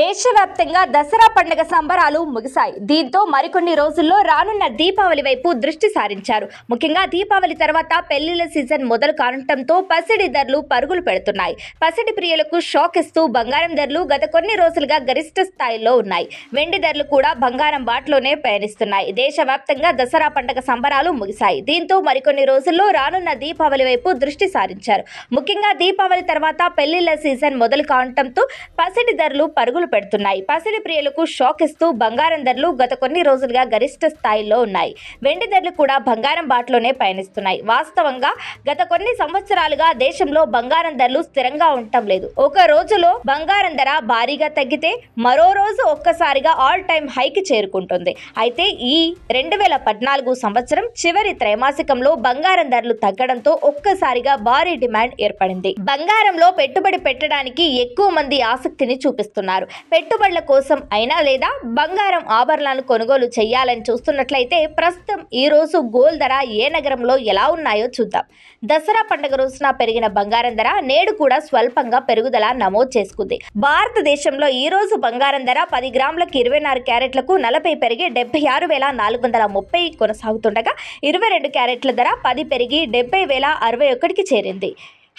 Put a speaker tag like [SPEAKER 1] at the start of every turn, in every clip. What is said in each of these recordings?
[SPEAKER 1] దేశవ్యాప్తంగా దసరా పండుగ సంబరాలు ముగిశాయి దీంతో మరికొన్ని రోజుల్లో రానున్న దీపావళి వైపు దృష్టి సారించారు ముఖ్యంగా దీపావళి తర్వాత పెళ్లిళ్ల సీజన్ మొదలు కానటంతో పసిడి ధరలు పరుగులు పెడుతున్నాయి పసిడి ప్రియులకు షాక్ ఇస్తూ బంగారం ధరలు గత కొన్ని రోజులుగా గరిష్ట స్థాయిలో ఉన్నాయి వెండి ధరలు కూడా బంగారం బాటలోనే పయనిస్తున్నాయి దేశవ్యాప్తంగా దసరా పండుగ సంబరాలు ముగిశాయి దీంతో మరికొన్ని రోజుల్లో రానున్న దీపావళి వైపు దృష్టి సారించారు ముఖ్యంగా దీపావళి తర్వాత పెళ్లిళ్ల సీజన్ మొదలు కావడంతో పసిడి ధరలు పరుగులు పెడుతున్నాయి పసిడి ప్రియులకు షాక్ ఇస్తూ బంగారం ధరలు గత కొన్ని రోజులుగా గరిష్ట స్థాయిలో ఉన్నాయి వెండి ధరలు కూడా బంగారం బాటలోనే పయనిస్తున్నాయి వాస్తవంగా గత కొన్ని సంవత్సరాలుగా దేశంలో బంగారం ధరలు స్థిరంగా ఉండటం లేదు ఒక రోజులో బంగారం ధర భారీగా తగ్గితే మరో రోజు ఒక్కసారిగా ఆల్ టైమ్ హైకి చేరుకుంటుంది అయితే ఈ రెండు వేల పద్నాలుగు సంవత్సరం చివరి త్రైమాసికంలో బంగారం ధరలు తగ్గడంతో ఒక్కసారిగా భారీ డిమాండ్ ఏర్పడింది బంగారంలో పెట్టుబడి పెట్టడానికి ఎక్కువ మంది ఆసక్తిని చూపిస్తున్నారు పెట్టుబడుల కోసం అయినా లేదా బంగారం ఆభరణాలను కొనుగోలు చేయాలని చూస్తున్నట్లయితే ప్రస్తుతం ఈరోజు గోల్ ధర ఏ నగరంలో ఎలా ఉన్నాయో చూద్దాం దసరా పండుగ రోజున పెరిగిన బంగారం ధర నేడు కూడా స్వల్పంగా పెరుగుదల నమోదు చేసుకుంది భారతదేశంలో ఈ రోజు బంగారం ధర పది గ్రాములకు ఇరవై నాలుగు క్యారెట్లకు నలభై పెరిగి డెబ్బై ఆరు వేల నాలుగు వందల ముప్పై కొనసాగుతుండగా ఇరవై రెండు క్యారెట్ల ధర పది పెరిగి డెబ్బై వేల అరవై ఒకటికి చేరింది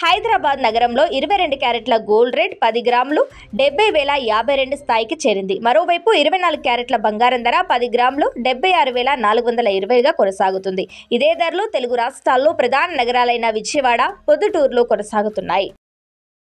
[SPEAKER 1] హైదరాబాద్ నగరంలో ఇరవై రెండు క్యారెట్ల గోల్డ్ రేట్ పది గ్రాములు డెబ్బై వేల యాభై రెండు స్థాయికి చేరింది మరోవైపు ఇరవై నాలుగు క్యారెట్ల బంగారం ధర పది గ్రాములు డెబ్బై ఆరు వేల నాలుగు వందల ఇరవైగా కొనసాగుతుంది ఇదే ధరలు తెలుగు రాష్ట్రాల్లో ప్రధాన నగరాలైన విజయవాడ పొద్దుటూరులో కొనసాగుతున్నాయి